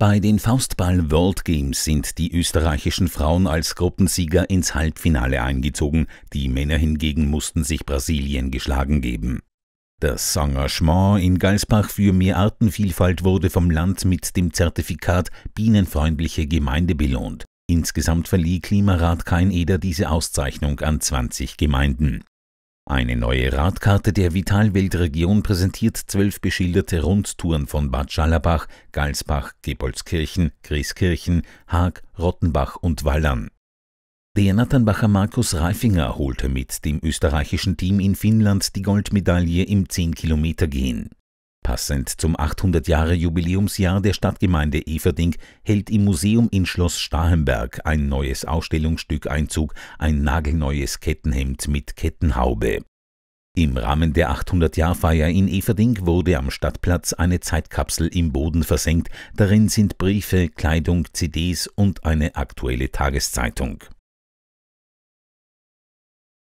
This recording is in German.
Bei den Faustball World Games sind die österreichischen Frauen als Gruppensieger ins Halbfinale eingezogen, die Männer hingegen mussten sich Brasilien geschlagen geben. Das Engagement in Galsbach für mehr Artenvielfalt wurde vom Land mit dem Zertifikat Bienenfreundliche Gemeinde belohnt. Insgesamt verlieh Klimarat Kein-Eder diese Auszeichnung an 20 Gemeinden. Eine neue Radkarte der Vitalweltregion präsentiert zwölf beschilderte Rundtouren von Bad Schallerbach, Galsbach, Gebolskirchen, Grieskirchen, Haag, Rottenbach und Wallern. Der Natternbacher Markus Reifinger holte mit dem österreichischen Team in Finnland die Goldmedaille im 10-Kilometer-Gehen Passend zum 800-Jahre-Jubiläumsjahr der Stadtgemeinde Everding hält im Museum in Schloss Stahenberg ein neues Ausstellungsstück Einzug, ein nagelneues Kettenhemd mit Kettenhaube. Im Rahmen der 800-Jahr-Feier in Everding wurde am Stadtplatz eine Zeitkapsel im Boden versenkt. Darin sind Briefe, Kleidung, CDs und eine aktuelle Tageszeitung.